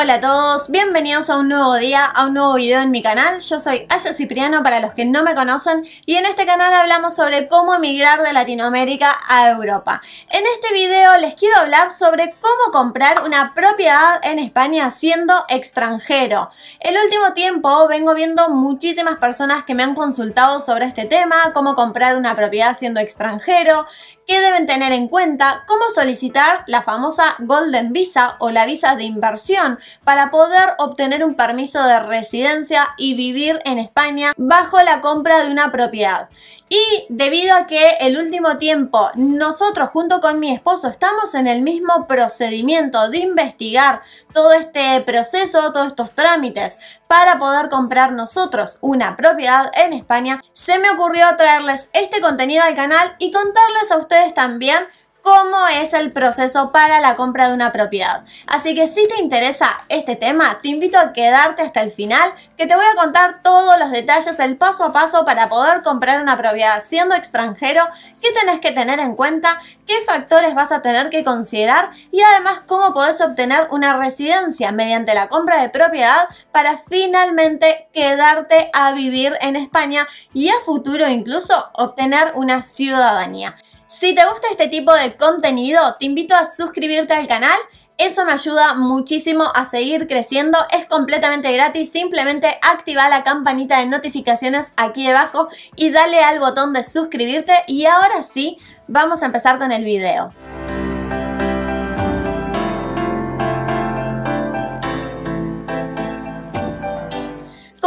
Hola a todos, bienvenidos a un nuevo día, a un nuevo video en mi canal. Yo soy Aya Cipriano para los que no me conocen y en este canal hablamos sobre cómo emigrar de Latinoamérica a Europa. En este video les quiero hablar sobre cómo comprar una propiedad en España siendo extranjero. El último tiempo vengo viendo muchísimas personas que me han consultado sobre este tema, cómo comprar una propiedad siendo extranjero, que deben tener en cuenta cómo solicitar la famosa Golden Visa o la visa de inversión para poder obtener un permiso de residencia y vivir en España bajo la compra de una propiedad. Y debido a que el último tiempo nosotros junto con mi esposo estamos en el mismo procedimiento de investigar todo este proceso, todos estos trámites para poder comprar nosotros una propiedad en España, se me ocurrió traerles este contenido al canal y contarles a ustedes también cómo es el proceso para la compra de una propiedad. Así que si te interesa este tema, te invito a quedarte hasta el final, que te voy a contar todos los detalles, el paso a paso para poder comprar una propiedad siendo extranjero, qué tenés que tener en cuenta, qué factores vas a tener que considerar y además cómo podés obtener una residencia mediante la compra de propiedad para finalmente quedarte a vivir en España y a futuro incluso obtener una ciudadanía. Si te gusta este tipo de contenido, te invito a suscribirte al canal. Eso me ayuda muchísimo a seguir creciendo, es completamente gratis, simplemente activa la campanita de notificaciones aquí debajo y dale al botón de suscribirte y ahora sí, vamos a empezar con el video.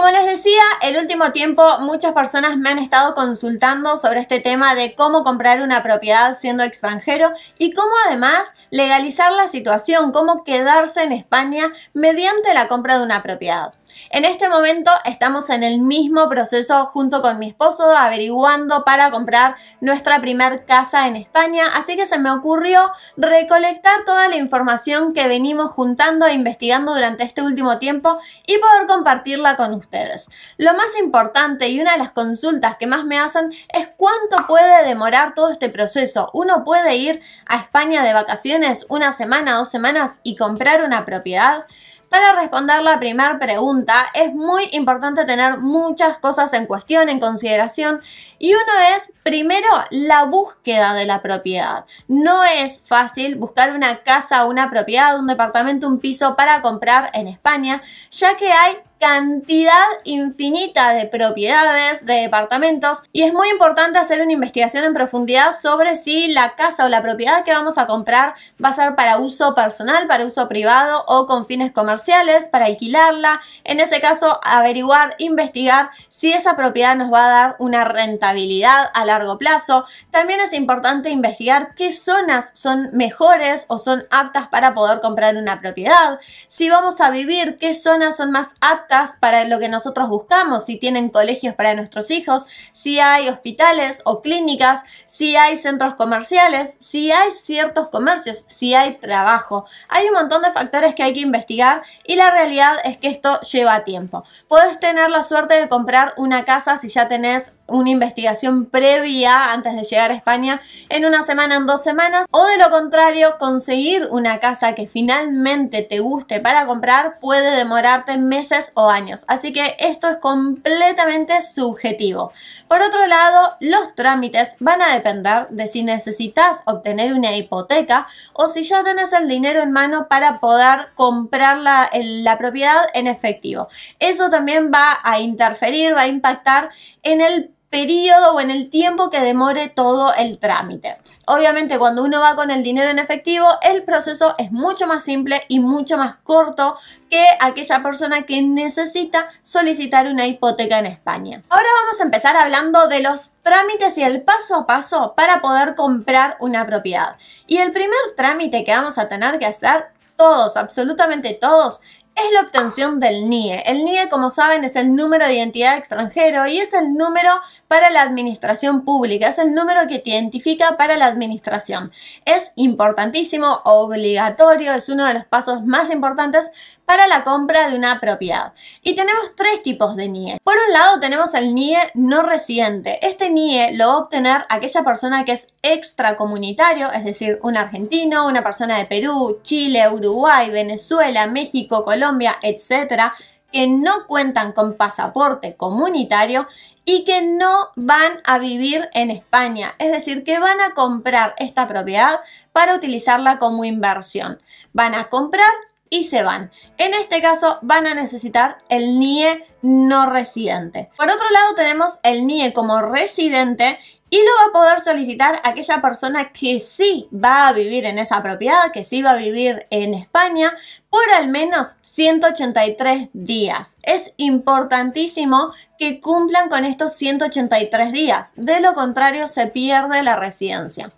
como les decía, el último tiempo muchas personas me han estado consultando sobre este tema de cómo comprar una propiedad siendo extranjero y cómo además legalizar la situación, cómo quedarse en España mediante la compra de una propiedad. En este momento estamos en el mismo proceso junto con mi esposo averiguando para comprar nuestra primer casa en España, así que se me ocurrió recolectar toda la información que venimos juntando e investigando durante este último tiempo y poder compartirla con ustedes. Lo más importante y una de las consultas que más me hacen es cuánto puede demorar todo este proceso. Uno puede ir a España de vacaciones una semana, dos semanas y comprar una propiedad. Para responder la primera pregunta es muy importante tener muchas cosas en cuestión, en consideración, y uno es, primero, la búsqueda de la propiedad. No es fácil buscar una casa, una propiedad, un departamento, un piso para comprar en España, ya que hay cantidad infinita de propiedades, de departamentos, y es muy importante hacer una investigación en profundidad sobre si la casa o la propiedad que vamos a comprar va a ser para uso personal, para uso privado o con fines comerciales, para alquilarla. En ese caso, averiguar, investigar si esa propiedad nos va a dar una rentabilidad a largo plazo. También es importante investigar qué zonas son mejores o son aptas para poder comprar una propiedad. Si vamos a vivir, qué zonas son más aptas para lo que nosotros buscamos, si tienen colegios para nuestros hijos, si hay hospitales o clínicas, si hay centros comerciales, si hay ciertos comercios, si hay trabajo. Hay un montón de factores que hay que investigar y la realidad es que esto lleva tiempo. Podés tener la suerte de comprar una casa si ya tenés una investigación previa antes de llegar a España en una semana, en dos semanas, o de lo contrario, conseguir una casa que finalmente te guste para comprar puede demorarte meses o años. Así que esto es completamente subjetivo. Por otro lado, los trámites van a depender de si necesitas obtener una hipoteca o si ya tenés el dinero en mano para poder comprar la, la propiedad en efectivo. Eso también va a interferir, va a impactar en el periodo o en el tiempo que demore todo el trámite. Obviamente cuando uno va con el dinero en efectivo, el proceso es mucho más simple y mucho más corto que aquella persona que necesita solicitar una hipoteca en España. Ahora vamos a empezar hablando de los trámites y el paso a paso para poder comprar una propiedad. Y el primer trámite que vamos a tener que hacer todos, absolutamente todos, es la obtención del NIE. El NIE, como saben, es el número de identidad extranjero y es el número para la administración pública, es el número que te identifica para la administración. Es importantísimo, obligatorio, es uno de los pasos más importantes para la compra de una propiedad. Y tenemos tres tipos de NIE. Por un lado tenemos el NIE no residente. Este NIE lo va a obtener aquella persona que es extracomunitario, es decir, un argentino, una persona de Perú, Chile, Uruguay, Venezuela, México, Colombia, Colombia, etcétera, que no cuentan con pasaporte comunitario y que no van a vivir en España, es decir, que van a comprar esta propiedad para utilizarla como inversión. Van a comprar y se van. En este caso van a necesitar el NIE no residente. Por otro lado tenemos el NIE como residente y lo va a poder solicitar aquella persona que sí va a vivir en esa propiedad, que sí va a vivir en España por al menos 183 días. Es importantísimo que cumplan con estos 183 días, de lo contrario se pierde la residencia.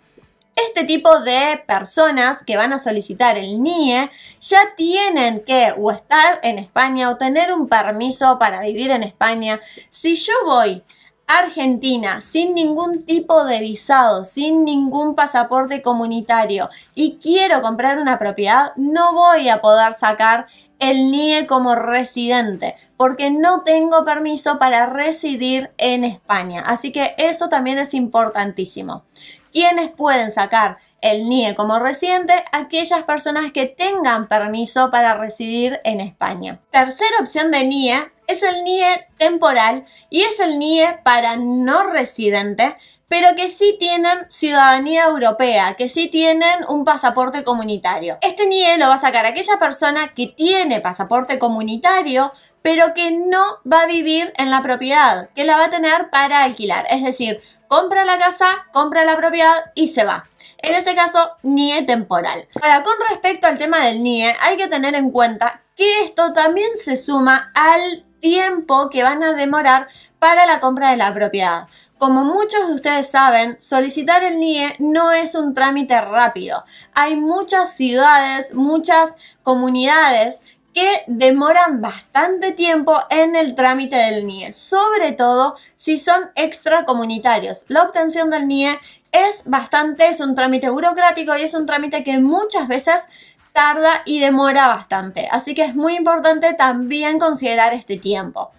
Este tipo de personas que van a solicitar el NIE ya tienen que o estar en España o tener un permiso para vivir en España. Si yo voy Argentina, sin ningún tipo de visado, sin ningún pasaporte comunitario y quiero comprar una propiedad, no voy a poder sacar el NIE como residente porque no tengo permiso para residir en España. Así que eso también es importantísimo. ¿Quiénes pueden sacar el NIE como residente? Aquellas personas que tengan permiso para residir en España. Tercera opción de NIE es el NIE temporal y es el NIE para no residentes, pero que sí tienen ciudadanía europea, que sí tienen un pasaporte comunitario. Este NIE lo va a sacar aquella persona que tiene pasaporte comunitario, pero que no va a vivir en la propiedad, que la va a tener para alquilar. Es decir, compra la casa, compra la propiedad y se va. En ese caso, NIE temporal. Ahora, con respecto al tema del NIE, hay que tener en cuenta que esto también se suma al tiempo que van a demorar para la compra de la propiedad. Como muchos de ustedes saben, solicitar el NIE no es un trámite rápido. Hay muchas ciudades, muchas comunidades que demoran bastante tiempo en el trámite del NIE, sobre todo si son extracomunitarios. La obtención del NIE es bastante, es un trámite burocrático y es un trámite que muchas veces tarda y demora bastante, así que es muy importante también considerar este tiempo.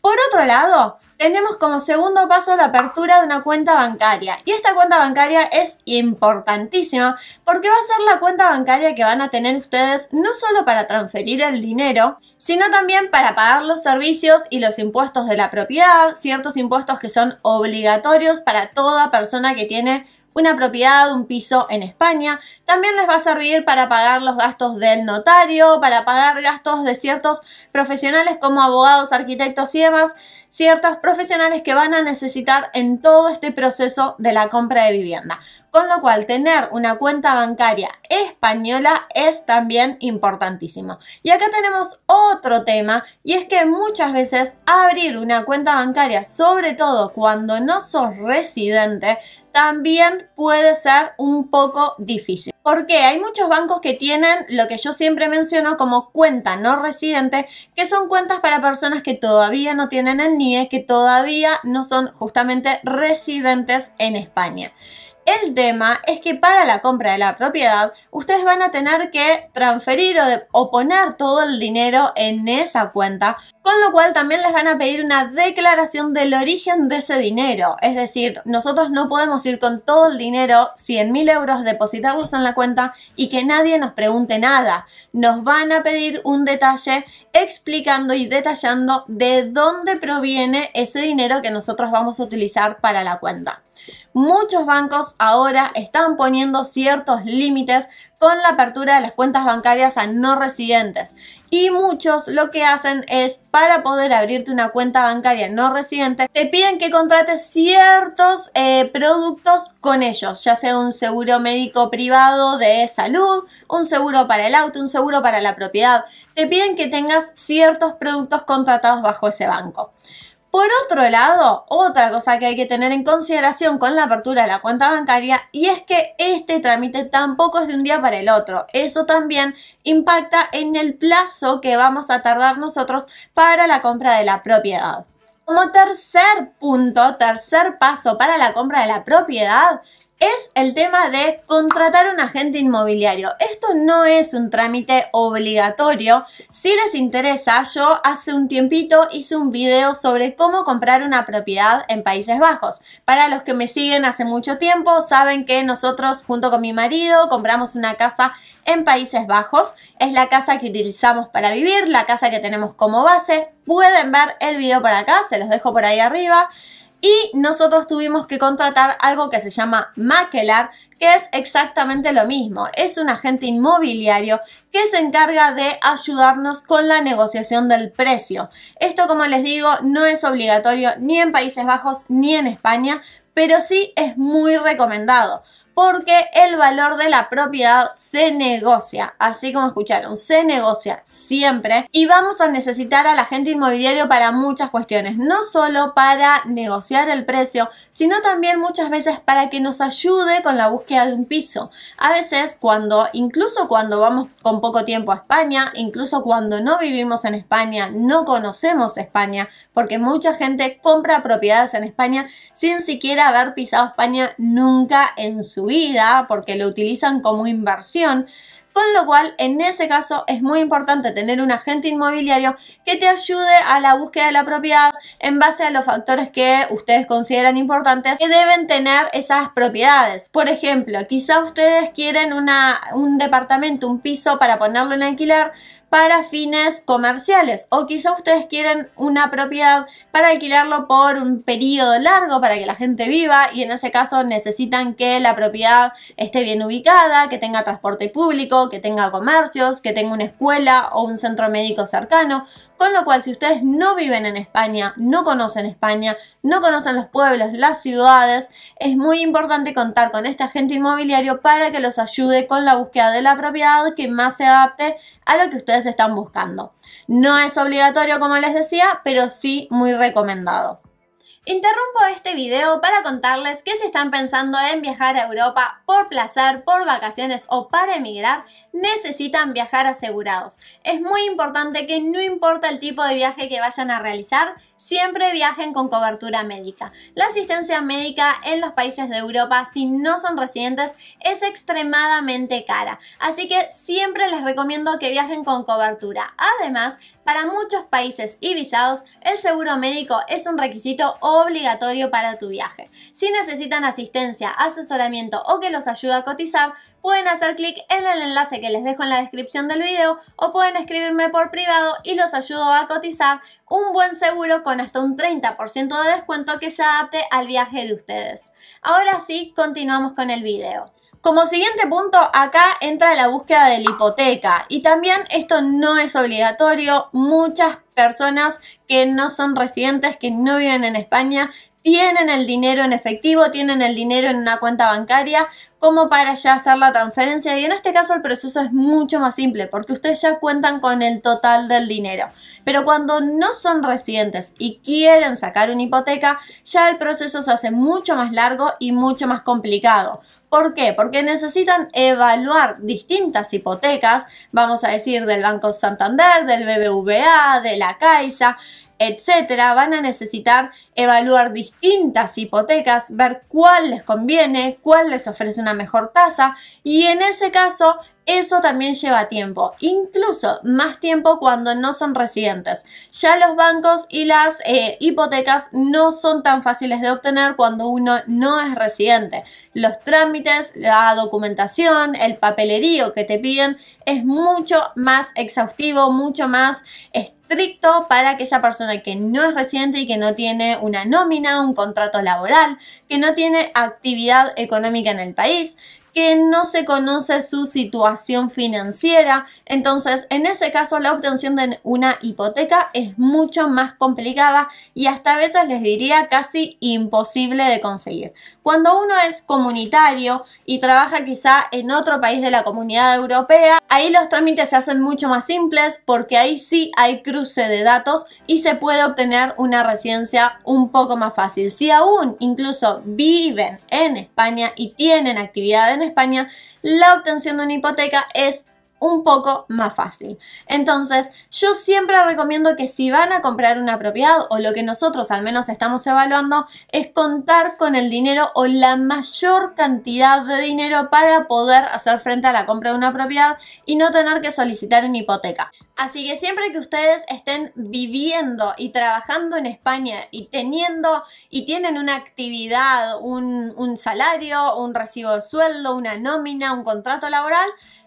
Por otro lado, tenemos como segundo paso la apertura de una cuenta bancaria. Y esta cuenta bancaria es importantísima porque va a ser la cuenta bancaria que van a tener ustedes no solo para transferir el dinero, sino también para pagar los servicios y los impuestos de la propiedad, ciertos impuestos que son obligatorios para toda persona que tiene una propiedad, un piso en España. También les va a servir para pagar los gastos del notario, para pagar gastos de ciertos profesionales como abogados, arquitectos y demás, ciertos profesionales que van a necesitar en todo este proceso de la compra de vivienda. Con lo cual, tener una cuenta bancaria española es también importantísimo. Y acá tenemos otro tema, y es que muchas veces abrir una cuenta bancaria, sobre todo cuando no sos residente, también puede ser un poco difícil. Porque hay muchos bancos que tienen lo que yo siempre menciono como cuenta no residente, que son cuentas para personas que todavía no tienen el NIE, que todavía no son justamente residentes en España. El tema es que para la compra de la propiedad ustedes van a tener que transferir o, poner todo el dinero en esa cuenta, con lo cual también les van a pedir una declaración del origen de ese dinero. Es decir, nosotros no podemos ir con todo el dinero, 100 mil euros, depositarlos en la cuenta y que nadie nos pregunte nada. Nos van a pedir un detalle explicando y detallando de dónde proviene ese dinero que nosotros vamos a utilizar para la cuenta muchos bancos ahora están poniendo ciertos límites con la apertura de las cuentas bancarias a no residentes. Y muchos lo que hacen es, para poder abrirte una cuenta bancaria no residente, te piden que contrates ciertos eh, productos con ellos, ya sea un seguro médico privado de salud, un seguro para el auto, un seguro para la propiedad. Te piden que tengas ciertos productos contratados bajo ese banco. Por otro lado, otra cosa que hay que tener en consideración con la apertura de la cuenta bancaria y es que este trámite tampoco es de un día para el otro. Eso también impacta en el plazo que vamos a tardar nosotros para la compra de la propiedad. Como tercer punto, tercer paso para la compra de la propiedad, es el tema de contratar un agente inmobiliario. Esto no es un trámite obligatorio. Si les interesa, yo hace un tiempito hice un video sobre cómo comprar una propiedad en Países Bajos. Para los que me siguen hace mucho tiempo, saben que nosotros junto con mi marido compramos una casa en Países Bajos. Es la casa que utilizamos para vivir, la casa que tenemos como base. Pueden ver el video por acá, se los dejo por ahí arriba y nosotros tuvimos que contratar algo que se llama Makelar, que es exactamente lo mismo. Es un agente inmobiliario que se encarga de ayudarnos con la negociación del precio. Esto, como les digo, no es obligatorio ni en Países Bajos ni en España, pero sí es muy recomendado porque el valor de la propiedad se negocia, así como escucharon, se negocia siempre y vamos a necesitar a la agente inmobiliario para muchas cuestiones, no solo para negociar el precio, sino también muchas veces para que nos ayude con la búsqueda de un piso. A veces cuando, incluso cuando vamos con poco tiempo a España, incluso cuando no vivimos en España, no conocemos España, porque mucha gente compra propiedades en España sin siquiera haber pisado España nunca en su vida porque lo utilizan como inversión. Con lo cual, en ese caso, es muy importante tener un agente inmobiliario que te ayude a la búsqueda de la propiedad en base a los factores que ustedes consideran importantes que deben tener esas propiedades. Por ejemplo, quizá ustedes quieren una, un departamento, un piso para ponerlo en alquiler, para fines comerciales o quizá ustedes quieren una propiedad para alquilarlo por un periodo largo para que la gente viva y en ese caso necesitan que la propiedad esté bien ubicada, que tenga transporte público, que tenga comercios, que tenga una escuela o un centro médico cercano, con lo cual si ustedes no viven en España, no conocen España, no conocen los pueblos, las ciudades, es muy importante contar con este agente inmobiliario para que los ayude con la búsqueda de la propiedad que más se adapte a lo que ustedes están buscando. No es obligatorio como les decía, pero sí muy recomendado. Interrumpo este video para contarles que si están pensando en viajar a Europa por placer, por vacaciones o para emigrar, necesitan viajar asegurados. Es muy importante que no importa el tipo de viaje que vayan a realizar, siempre viajen con cobertura médica. La asistencia médica en los países de Europa, si no son residentes, es extremadamente cara, así que siempre les recomiendo que viajen con cobertura. Además, para muchos países y visados, el seguro médico es un requisito obligatorio para tu viaje. Si necesitan asistencia, asesoramiento o que los ayude a cotizar, pueden hacer clic en el enlace que les dejo en la descripción del video o pueden escribirme por privado y los ayudo a cotizar un buen seguro con hasta un 30% de descuento que se adapte al viaje de ustedes. Ahora sí, continuamos con el video. Como siguiente punto, acá entra la búsqueda de la hipoteca y también esto no es obligatorio. Muchas personas que no son residentes, que no viven en España, tienen el dinero en efectivo, tienen el dinero en una cuenta bancaria, como para ya hacer la transferencia. Y en este caso el proceso es mucho más simple, porque ustedes ya cuentan con el total del dinero. Pero cuando no son residentes y quieren sacar una hipoteca, ya el proceso se hace mucho más largo y mucho más complicado. ¿Por qué? Porque necesitan evaluar distintas hipotecas, vamos a decir, del Banco Santander, del BBVA, de la Caixa, etcétera, van a necesitar evaluar distintas hipotecas, ver cuál les conviene, cuál les ofrece una mejor tasa y en ese caso eso también lleva tiempo, incluso más tiempo cuando no son residentes. Ya los bancos y las eh, hipotecas no son tan fáciles de obtener cuando uno no es residente. Los trámites, la documentación, el papelerío que te piden es mucho más exhaustivo, mucho más estricto para aquella persona que no es residente y que no tiene una nómina, un contrato laboral, que no tiene actividad económica en el país, que no se conoce su situación financiera. Entonces, en ese caso, la obtención de una hipoteca es mucho más complicada y hasta a veces les diría casi imposible de conseguir. Cuando uno es comunitario y trabaja quizá en otro país de la comunidad europea, ahí los trámites se hacen mucho más simples porque ahí sí hay cruce de datos y se puede obtener una residencia un poco más fácil. Si aún incluso viven en España y tienen actividad España, la obtención de una hipoteca es un poco más fácil. Entonces, yo siempre recomiendo que si van a comprar una propiedad o lo que nosotros al menos estamos evaluando es contar con el dinero o la mayor cantidad de dinero para poder hacer frente a la compra de una propiedad y no tener que solicitar una hipoteca. Así que siempre que ustedes estén viviendo y trabajando en España y teniendo y tienen una actividad, un, salario, un recibo de sueldo, una nómina, un contrato laboral,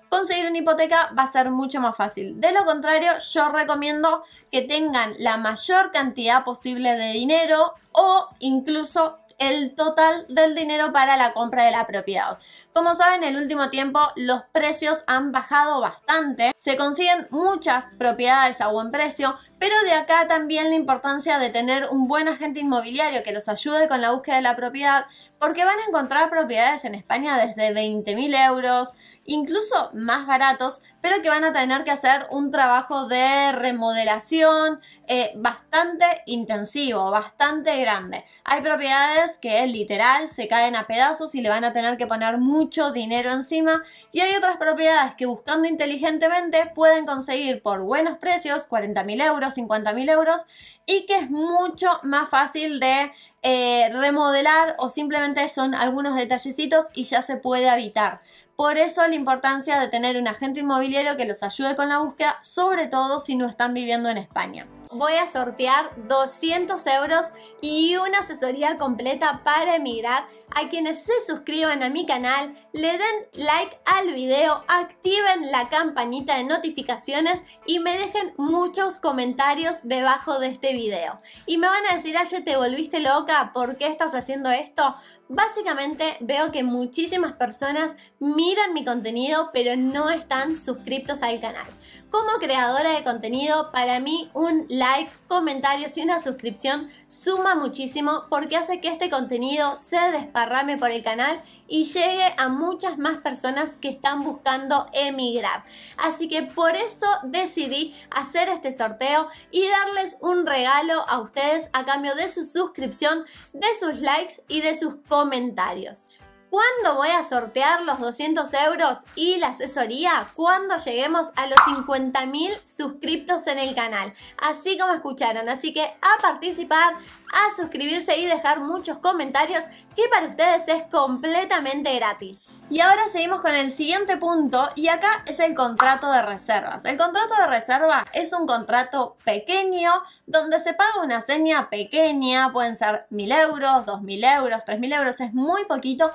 conseguir una hipoteca va a ser mucho más fácil. De lo contrario, yo recomiendo que tengan la mayor cantidad posible de dinero o incluso el total del dinero para la compra de la propiedad. Como saben, en el último tiempo los precios han bajado bastante, se consiguen muchas propiedades a buen precio, pero de acá también la importancia de tener un buen agente inmobiliario que los ayude con la búsqueda de la propiedad, porque van a encontrar propiedades en España desde 20.000 mil euros, incluso más baratos, pero que van a tener que hacer un trabajo de remodelación eh, bastante intensivo, bastante grande. Hay propiedades que literal se caen a pedazos y le van a tener que poner mucho dinero encima y hay otras propiedades que buscando inteligentemente pueden conseguir por buenos precios, 40.000 euros, 50.000 euros, y que es mucho más fácil de eh, remodelar o simplemente son algunos detallecitos y ya se puede habitar. Por eso la importancia de tener un agente inmobiliario que los ayude con la búsqueda, sobre todo si no están viviendo en España voy a sortear 200 euros y una asesoría completa para emigrar a quienes se suscriban a mi canal, le den like al video, activen la campanita de notificaciones y me dejen muchos comentarios debajo de este video. Y me van a decir, Aye, te volviste loca, ¿por qué estás haciendo esto? Básicamente veo que muchísimas personas miran mi contenido pero no están suscriptos al canal. Como creadora de contenido, para mí un like, comentarios y una suscripción suma muchísimo porque hace que este contenido se desparrame por el canal y llegue a muchas más personas que están buscando emigrar. Así que por eso decidí hacer este sorteo y darles un regalo a ustedes a cambio de su suscripción, de sus likes y de sus comentarios. ¿Cuándo voy a sortear los 200 euros y la asesoría? Cuando lleguemos a los 50.000 suscriptos en el canal. Así como escucharon. Así que a participar, a suscribirse y dejar muchos comentarios que para ustedes es completamente gratis. Y ahora seguimos con el siguiente punto y acá es el contrato de reservas. El contrato de reserva es un contrato pequeño donde se paga una seña pequeña, pueden ser 1.000 euros, 2.000 euros, 3.000 euros, es muy poquito,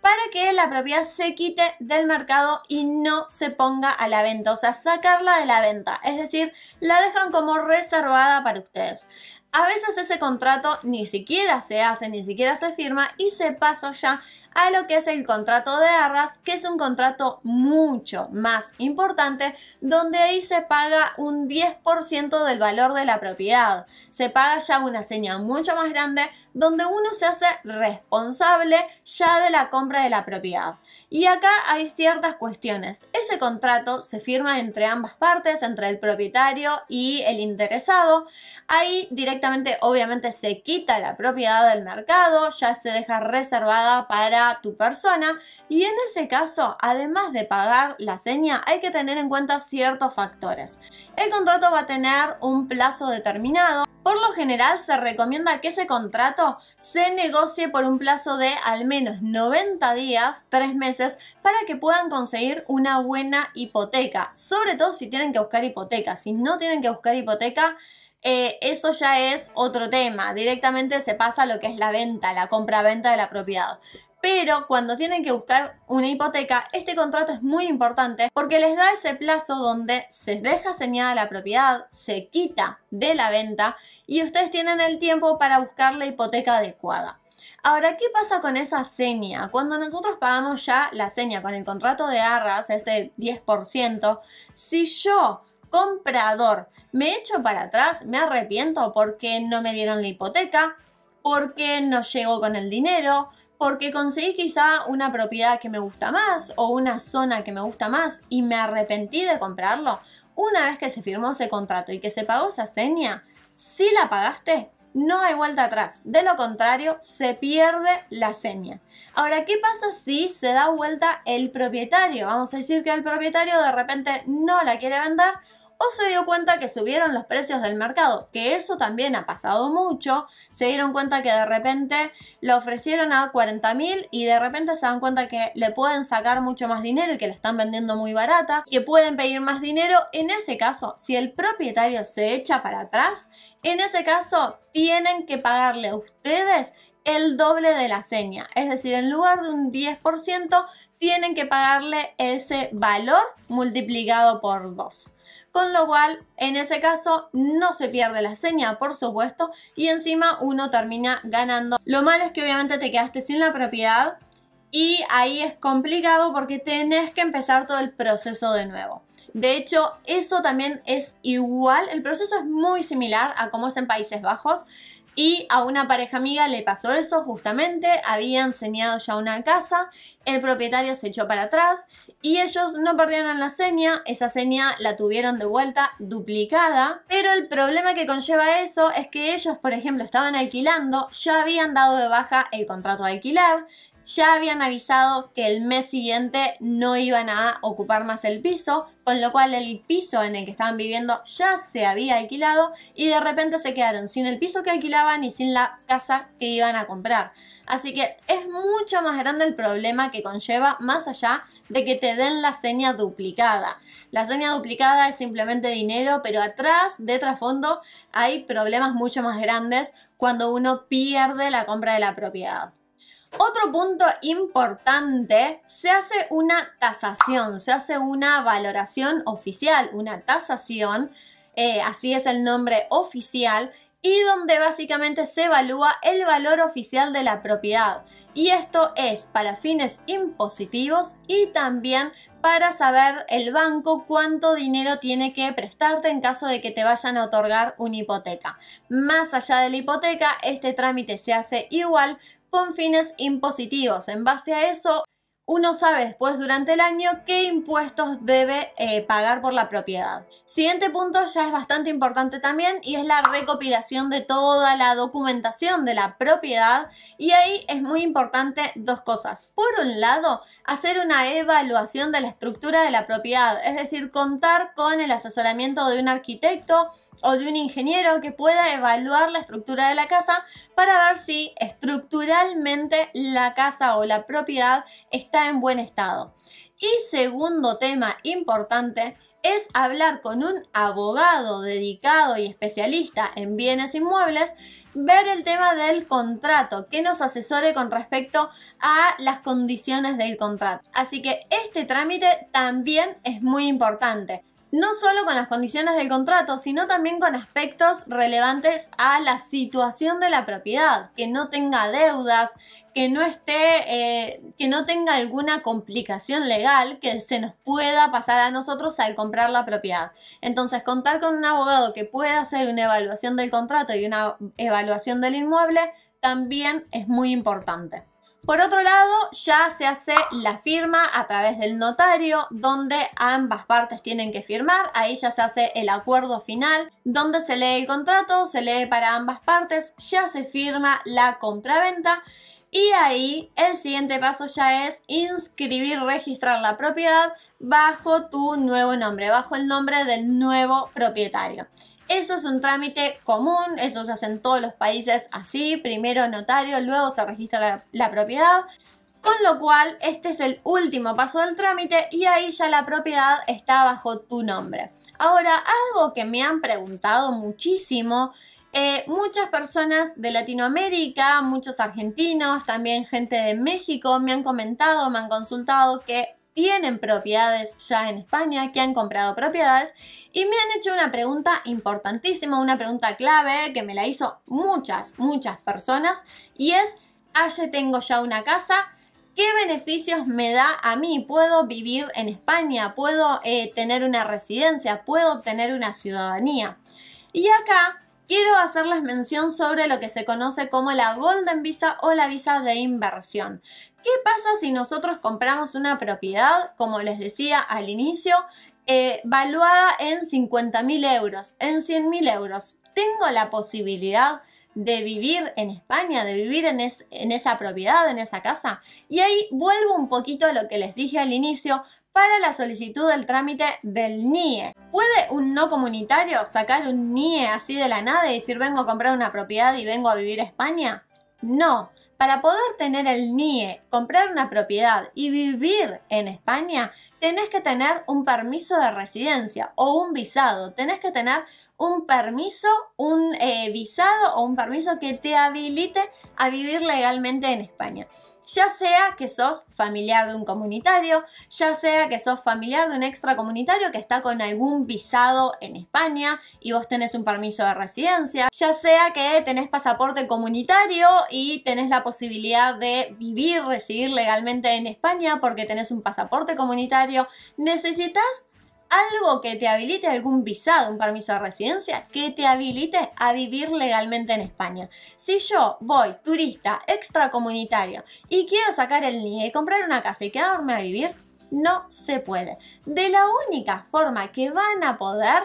para que la propiedad se quite del mercado y no se ponga a la venta, o sea, sacarla de la venta, es decir, la dejan como reservada para ustedes. A veces ese contrato ni siquiera se hace, ni siquiera se firma y se pasa ya a lo que es el contrato de arras, que es un contrato mucho más importante, donde ahí se paga un 10% del valor de la propiedad. Se paga ya una seña mucho más grande, donde uno se hace responsable ya de la compra de la propiedad. Y acá hay ciertas cuestiones. Ese contrato se firma entre ambas partes, entre el propietario y el interesado. Ahí directamente, obviamente, se quita la propiedad del mercado, ya se deja reservada para tu persona y en ese caso, además de pagar la seña, hay que tener en cuenta ciertos factores. El contrato va a tener un plazo determinado. Por lo general se recomienda que ese contrato se negocie por un plazo de al menos 90 días, 3 meses, para que puedan conseguir una buena hipoteca. Sobre todo si tienen que buscar hipoteca. Si no tienen que buscar hipoteca, eh, eso ya es otro tema. Directamente se pasa lo que es la venta, la compra-venta de la propiedad pero cuando tienen que buscar una hipoteca, este contrato es muy importante porque les da ese plazo donde se deja señada la propiedad, se quita de la venta y ustedes tienen el tiempo para buscar la hipoteca adecuada. Ahora, ¿qué pasa con esa seña? Cuando nosotros pagamos ya la seña con el contrato de arras, este 10%, si yo, comprador, me echo para atrás, me arrepiento porque no me dieron la hipoteca, porque no llego con el dinero, porque conseguí quizá una propiedad que me gusta más o una zona que me gusta más y me arrepentí de comprarlo, una vez que se firmó ese contrato y que se pagó esa seña, si la pagaste, no hay vuelta atrás. De lo contrario, se pierde la seña. Ahora, ¿qué pasa si se da vuelta el propietario? Vamos a decir que el propietario de repente no la quiere vender o se dio cuenta que subieron los precios del mercado, que eso también ha pasado mucho, se dieron cuenta que de repente le ofrecieron a 40 mil y de repente se dan cuenta que le pueden sacar mucho más dinero y que la están vendiendo muy barata, que pueden pedir más dinero, en ese caso, si el propietario se echa para atrás, en ese caso tienen que pagarle a ustedes el doble de la seña. Es decir, en lugar de un 10%, tienen que pagarle ese valor multiplicado por 2 con lo cual en ese caso no se pierde la seña, por supuesto, y encima uno termina ganando. Lo malo es que obviamente te quedaste sin la propiedad y ahí es complicado porque tenés que empezar todo el proceso de nuevo. De hecho, eso también es igual, el proceso es muy similar a cómo es en Países Bajos. Y a una pareja amiga le pasó eso justamente, había enseñado ya una casa, el propietario se echó para atrás y ellos no perdieron la seña, esa seña la tuvieron de vuelta duplicada, pero el problema que conlleva eso es que ellos, por ejemplo, estaban alquilando, ya habían dado de baja el contrato de alquilar, ya habían avisado que el mes siguiente no iban a ocupar más el piso, con lo cual el piso en el que estaban viviendo ya se había alquilado y de repente se quedaron sin el piso que alquilaban y sin la casa que iban a comprar. Así que es mucho más grande el problema que conlleva más allá de que te den la seña duplicada. La seña duplicada es simplemente dinero, pero atrás, de trasfondo, hay problemas mucho más grandes cuando uno pierde la compra de la propiedad. Otro punto importante, se hace una tasación, se hace una valoración oficial, una tasación, eh, así es el nombre oficial, y donde básicamente se evalúa el valor oficial de la propiedad. Y esto es para fines impositivos y también para saber el banco cuánto dinero tiene que prestarte en caso de que te vayan a otorgar una hipoteca. Más allá de la hipoteca, este trámite se hace igual con fines impositivos. En base a eso, uno sabe después durante el año qué impuestos debe eh, pagar por la propiedad. Siguiente punto ya es bastante importante también y es la recopilación de toda la documentación de la propiedad y ahí es muy importante dos cosas. Por un lado, hacer una evaluación de la estructura de la propiedad, es decir, contar con el asesoramiento de un arquitecto o de un ingeniero que pueda evaluar la estructura de la casa para ver si estructuralmente la casa o la propiedad está en buen estado. Y segundo tema importante es hablar con un abogado dedicado y especialista en bienes inmuebles, ver el tema del contrato, que nos asesore con respecto a las condiciones del contrato. Así que este trámite también es muy importante no solo con las condiciones del contrato, sino también con aspectos relevantes a la situación de la propiedad, que no tenga deudas, que no esté, eh, que no tenga alguna complicación legal que se nos pueda pasar a nosotros al comprar la propiedad. Entonces, contar con un abogado que pueda hacer una evaluación del contrato y una evaluación del inmueble también es muy importante. Por otro lado, ya se hace la firma a través del notario, donde ambas partes tienen que firmar. Ahí ya se hace el acuerdo final, donde se lee el contrato, se lee para ambas partes, ya se firma la compraventa y ahí el siguiente paso ya es inscribir, registrar la propiedad bajo tu nuevo nombre, bajo el nombre del nuevo propietario. Eso es un trámite común, eso se hace en todos los países así, primero notario, luego se registra la, la propiedad. Con lo cual, este es el último paso del trámite y ahí ya la propiedad está bajo tu nombre. Ahora, algo que me han preguntado muchísimo eh, muchas personas de Latinoamérica, muchos argentinos, también gente de México me han comentado, me han consultado que tienen propiedades ya en España, que han comprado propiedades y me han hecho una pregunta importantísima, una pregunta clave que me la hizo muchas, muchas personas y es, allí tengo ya una casa, ¿Qué beneficios me da a mí? ¿Puedo vivir en España? ¿Puedo eh, tener una residencia? ¿Puedo obtener una ciudadanía? Y acá quiero hacerles mención sobre lo que se conoce como la Golden Visa o la visa de inversión. ¿Qué pasa si nosotros compramos una propiedad, como les decía al inicio, eh, valuada en 50.000 euros, en 100.000 euros? ¿Tengo la posibilidad de vivir en España, de vivir en, en, esa propiedad, en esa casa. Y ahí vuelvo un poquito a lo que les dije al inicio, para la solicitud del trámite del NIE. ¿Puede un no comunitario sacar un NIE así de la nada y decir vengo a comprar una propiedad y vengo a vivir a España? No. Para poder tener el NIE, comprar una propiedad y vivir en España, tenés que tener un permiso de residencia o un visado. Tenés que tener un permiso, un eh, visado o un permiso que te habilite a vivir legalmente en España ya sea que sos familiar de un comunitario, ya sea que sos familiar de un extracomunitario que está con algún visado en España y vos tenés un permiso de residencia, ya sea que tenés pasaporte comunitario y tenés la posibilidad de vivir, residir legalmente en España porque tenés un pasaporte comunitario, necesitas algo que te habilite algún visado, un permiso de residencia, que te habilite a vivir legalmente en España. Si yo voy turista extracomunitario y quiero sacar el niño y comprar una casa y quedarme a vivir, no se puede. De la única forma que van a poder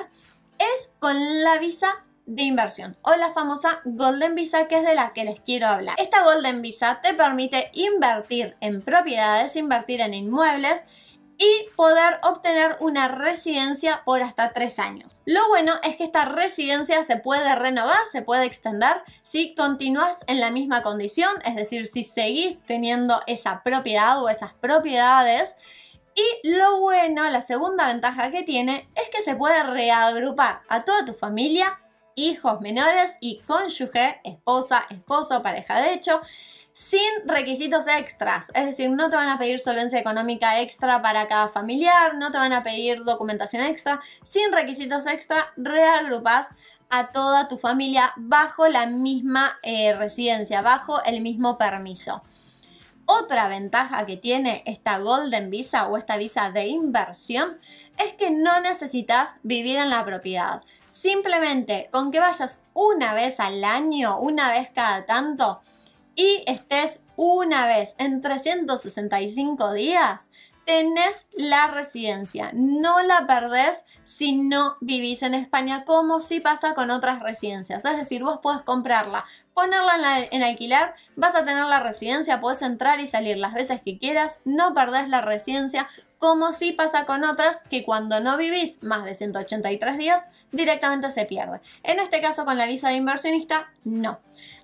es con la visa de inversión o la famosa Golden Visa que es de la que les quiero hablar. Esta Golden Visa te permite invertir en propiedades, invertir en inmuebles, y poder obtener una residencia por hasta tres años. Lo bueno es que esta residencia se puede renovar, se puede extender si continúas en la misma condición, es decir, si seguís teniendo esa propiedad o esas propiedades. Y lo bueno, la segunda ventaja que tiene es que se puede reagrupar a toda tu familia, hijos menores y cónyuge, esposa, esposo, pareja de hecho, sin requisitos extras. Es decir, no te van a pedir solvencia económica extra para cada familiar, no te van a pedir documentación extra. Sin requisitos extra, reagrupas a toda tu familia bajo la misma eh, residencia, bajo el mismo permiso. Otra ventaja que tiene esta Golden Visa o esta visa de inversión es que no necesitas vivir en la propiedad. Simplemente con que vayas una vez al año, una vez cada tanto, y estés una vez en 365 días, tenés la residencia. No la perdés si no vivís en España, como si pasa con otras residencias. Es decir, vos podés comprarla, ponerla en, alquiler, vas a tener la residencia, podés entrar y salir las veces que quieras, no perdés la residencia, como si pasa con otras que cuando no vivís más de 183 días, directamente se pierde. En este caso con la visa de inversionista, no.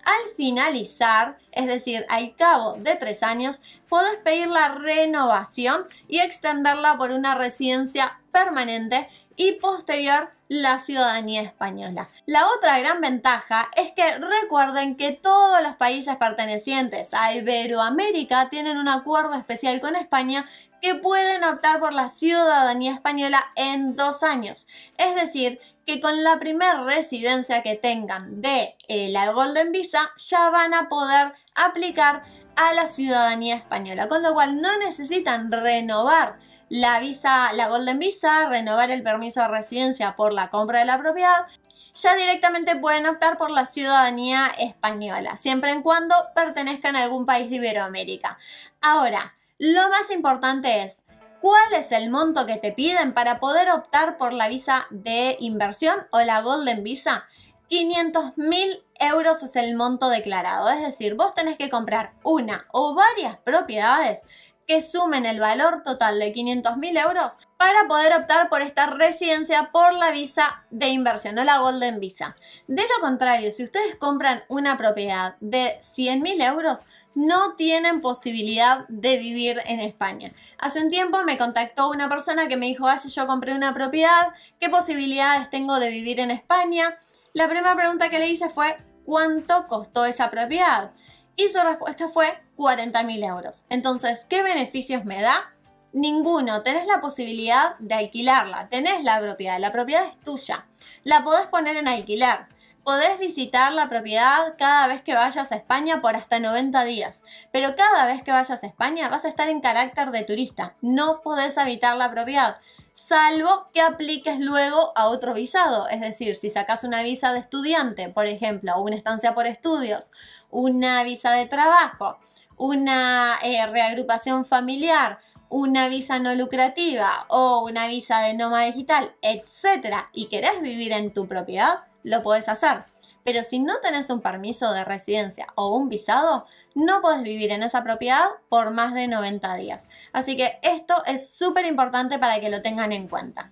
Al finalizar, es decir, al cabo de tres años, podés pedir la renovación y extenderla por una residencia permanente y posterior la ciudadanía española. La otra gran ventaja es que recuerden que todos los países pertenecientes a Iberoamérica tienen un acuerdo especial con España que pueden optar por la ciudadanía española en dos años. Es decir, que con la primera residencia que tengan de eh, la Golden Visa ya van a poder aplicar a la ciudadanía española, con lo cual no necesitan renovar la visa, la Golden Visa, renovar el permiso de residencia por la compra de la propiedad, ya directamente pueden optar por la ciudadanía española, siempre y cuando pertenezcan a algún país de Iberoamérica. Ahora, lo más importante es, cuál es el monto que te piden para poder optar por la visa de inversión o la Golden Visa. 500.000 mil euros es el monto declarado, es decir, vos tenés que comprar una o varias propiedades que sumen el valor total de 500.000 mil euros para poder optar por esta residencia por la visa de inversión o la Golden Visa. De lo contrario, si ustedes compran una propiedad de 100.000 mil euros, no tienen posibilidad de vivir en España. Hace un tiempo me contactó una persona que me dijo, vaya, yo compré una propiedad, ¿qué posibilidades tengo de vivir en España? La primera pregunta que le hice fue, ¿cuánto costó esa propiedad? Y su respuesta fue 40.000 euros. Entonces, ¿qué beneficios me da? Ninguno. Tenés la posibilidad de alquilarla, tenés la propiedad, la propiedad es tuya, la podés poner en alquilar. Podés visitar la propiedad cada vez que vayas a España por hasta 90 días, pero cada vez que vayas a España vas a estar en carácter de turista, no podés habitar la propiedad, salvo que apliques luego a otro visado, es decir, si sacas una visa de estudiante, por ejemplo, una estancia por estudios, una visa de trabajo, una eh, reagrupación familiar, una visa no lucrativa o una visa de nómada digital, etcétera, y querés vivir en tu propiedad, lo podés hacer. Pero si no tenés un permiso de residencia o un visado, no podés vivir en esa propiedad por más de 90 días. Así que esto es súper importante para que lo tengan en cuenta.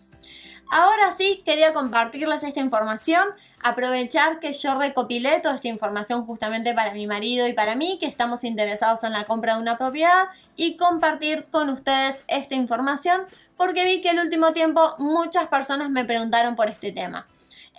Ahora sí, quería compartirles esta información, aprovechar que yo recopilé toda esta información justamente para mi marido y para mí, que estamos interesados en la compra de una propiedad, y compartir con ustedes esta información, porque vi que el último tiempo muchas personas me preguntaron por este tema.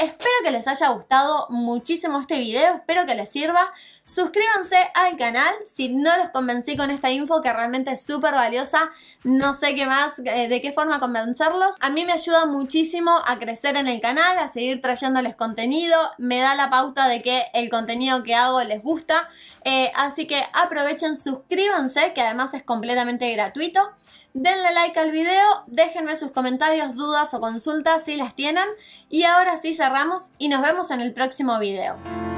Espero que les haya gustado muchísimo este video, espero que les sirva. Suscríbanse al canal si no los convencí con esta info que realmente es súper valiosa. No sé qué más, eh, de qué forma convencerlos. A mí me ayuda muchísimo a crecer en el canal, a seguir trayéndoles contenido. Me da la pauta de que el contenido que hago les gusta. Eh, así que aprovechen, suscríbanse, que además es completamente gratuito. Denle like al video, déjenme sus comentarios, dudas o consultas si las tienen. Y ahora sí cerramos y nos vemos en el próximo video.